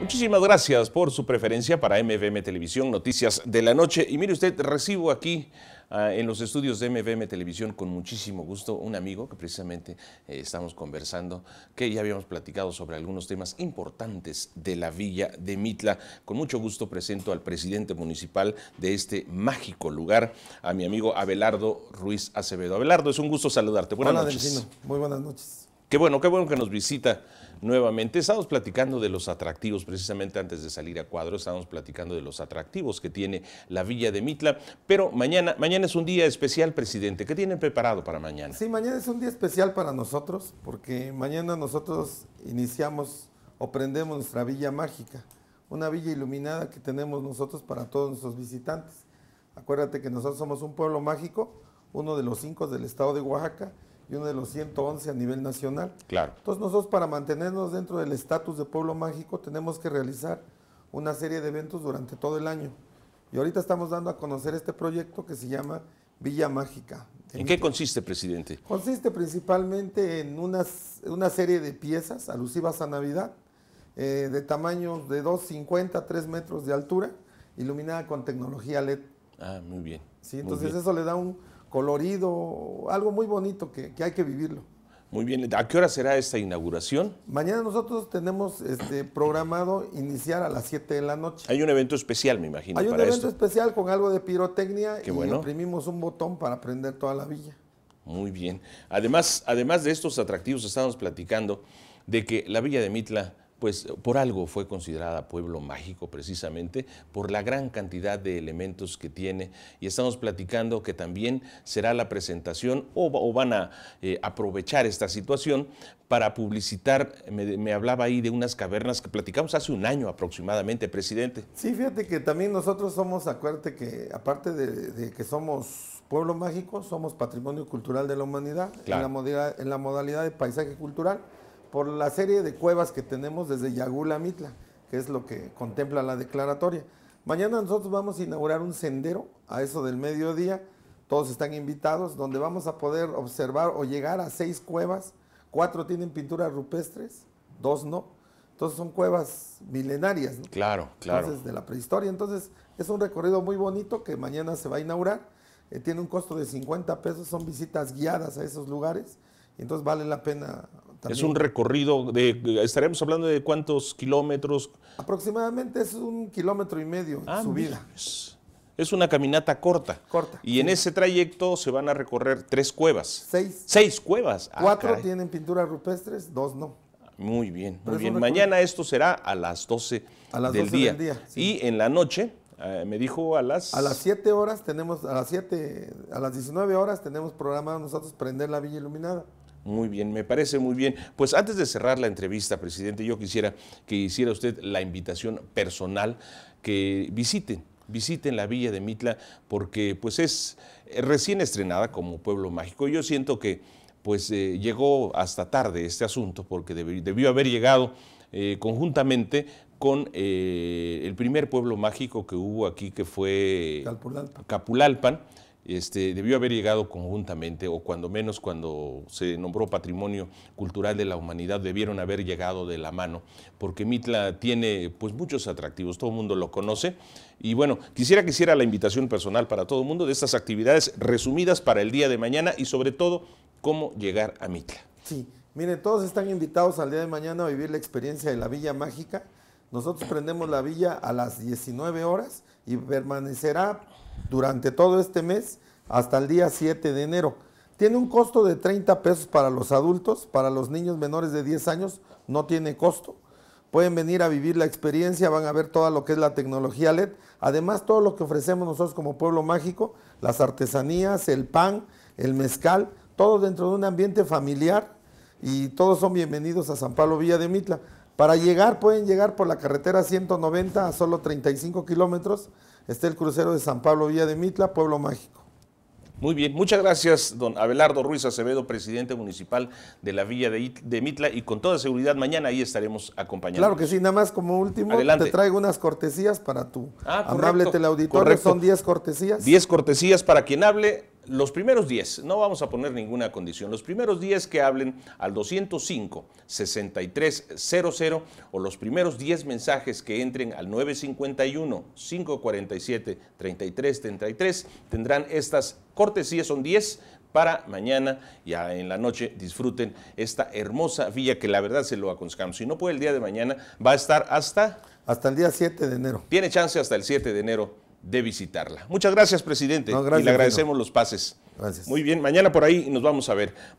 Muchísimas gracias por su preferencia para MVM Televisión, Noticias de la Noche. Y mire usted, recibo aquí ah, en los estudios de MVM Televisión con muchísimo gusto un amigo que precisamente eh, estamos conversando, que ya habíamos platicado sobre algunos temas importantes de la villa de Mitla. Con mucho gusto presento al presidente municipal de este mágico lugar, a mi amigo Abelardo Ruiz Acevedo. Abelardo, es un gusto saludarte. Buenas noches. Muy buenas noches. Qué bueno, qué bueno que nos visita nuevamente. Estamos platicando de los atractivos, precisamente antes de salir a cuadro, estábamos platicando de los atractivos que tiene la Villa de Mitla. Pero mañana, mañana es un día especial, presidente. ¿Qué tienen preparado para mañana? Sí, mañana es un día especial para nosotros, porque mañana nosotros iniciamos o prendemos nuestra Villa Mágica, una villa iluminada que tenemos nosotros para todos nuestros visitantes. Acuérdate que nosotros somos un pueblo mágico, uno de los cinco del estado de Oaxaca y uno de los 111 a nivel nacional. Claro. Entonces nosotros para mantenernos dentro del estatus de pueblo mágico tenemos que realizar una serie de eventos durante todo el año. Y ahorita estamos dando a conocer este proyecto que se llama Villa Mágica. ¿En qué consiste, presidente? Consiste principalmente en unas, una serie de piezas alusivas a Navidad, eh, de tamaño de 2,50 a 3 metros de altura, iluminada con tecnología LED. Ah, muy bien. Sí, entonces eso le da un, colorido, algo muy bonito que, hay que vivirlo. Muy bien, ¿a qué hora será esta inauguración? Mañana nosotros tenemos este, programado iniciar a las 7 de la noche. Hay un evento especial, me imagino. Hay un evento especial con algo de pirotecnia y bueno. imprimimos un botón para prender toda la villa. Muy bien. Además, además de estos atractivos, estamos platicando de que la villa de Mitla pues por algo fue considerada pueblo mágico precisamente por la gran cantidad de elementos que tiene y estamos platicando que también será la presentación o, van a eh, aprovechar esta situación para publicitar, me, hablaba ahí de unas cavernas que platicamos hace un año aproximadamente, presidente. Sí, fíjate que también nosotros somos, acuérdate que aparte de, que somos pueblo mágico, somos patrimonio cultural de la humanidad en, la modalidad, en la modalidad de paisaje cultural por la serie de cuevas que tenemos desde Yagula a Mitla, que es lo que contempla la declaratoria. Mañana nosotros vamos a inaugurar un sendero a eso del mediodía, todos están invitados, donde vamos a poder observar o llegar a seis cuevas, cuatro tienen pinturas rupestres, dos no. Entonces son cuevas milenarias, Claro, claro. Entonces de la prehistoria. Entonces es un recorrido muy bonito que mañana se va a inaugurar. Eh, tiene un costo de 50 pesos, son visitas guiadas a esos lugares. Entonces vale la pena es un recorrido de, estaremos hablando de cuántos kilómetros. Aproximadamente es un kilómetro y medio de ah, subida. Es una caminata corta. Corta. Y en ese trayecto se van a recorrer tres cuevas. Seis. Seis cuevas. Ah, Cuatro tienen pinturas rupestres, dos no. Muy bien, muy bien. Mañana esto será a las 12, a las del, día. Y en la noche, eh, me dijo a las... A las 7 horas tenemos, a las 7, a las 19 horas tenemos programado nosotros prender la Villa Iluminada. Muy bien, me parece muy bien. Pues antes de cerrar la entrevista, presidente, yo quisiera que hiciera usted la invitación personal que visiten, visiten la villa de Mitla, porque pues es eh, recién estrenada como pueblo mágico. Yo siento que pues eh, llegó hasta tarde este asunto, porque debió, haber llegado eh, conjuntamente con el primer pueblo mágico que hubo aquí, que fue Capulalpan este, debió haber llegado conjuntamente, o cuando menos cuando se nombró Patrimonio Cultural de la Humanidad, debieron haber llegado de la mano, porque Mitla tiene pues muchos atractivos, todo el mundo lo conoce. Y bueno, quisiera que hiciera la invitación personal para todo el mundo de estas actividades resumidas para el día de mañana y sobre todo cómo llegar a Mitla. Sí, miren, todos están invitados al día de mañana a vivir la experiencia de la Villa Mágica nosotros prendemos la villa a las 19 horas y permanecerá durante todo este mes hasta el día 7 de enero. Tiene un costo de 30 pesos para los adultos, para los niños menores de 10 años no tiene costo. Pueden venir a vivir la experiencia, van a ver todo lo que es la tecnología LED, además todo lo que ofrecemos nosotros como pueblo mágico, las artesanías, el pan, el mezcal, todo dentro de un ambiente familiar y todos son bienvenidos a San Pablo Villa de Mitla. Para llegar, pueden llegar por la carretera 190 a solo 35 kilómetros. Está el crucero de San Pablo Villa de Mitla, Pueblo Mágico. Muy bien, muchas gracias, don Abelardo Ruiz Acevedo, presidente municipal de la Villa de, Mitla, y con toda seguridad mañana ahí estaremos acompañando. Claro que sí, nada más como último, te traigo unas cortesías para tu ah, amable teleauditorio, correcto. son 10 cortesías. 10 cortesías para quien hable los primeros 10, no vamos a poner ninguna condición, los primeros 10 que hablen al 205-6300 o los primeros 10 mensajes que entren al 951-547-3333 tendrán estas cortesías, son 10 para mañana, ya en la noche disfruten esta hermosa villa que la verdad se lo aconsejamos. Si no puede el día de mañana, va a estar hasta... Hasta el día 7 de enero. Tiene chance hasta el 7 de enero de visitarla. Muchas gracias, presidente. y le agradecemos los pases. Muy bien, mañana por ahí nos vamos a ver.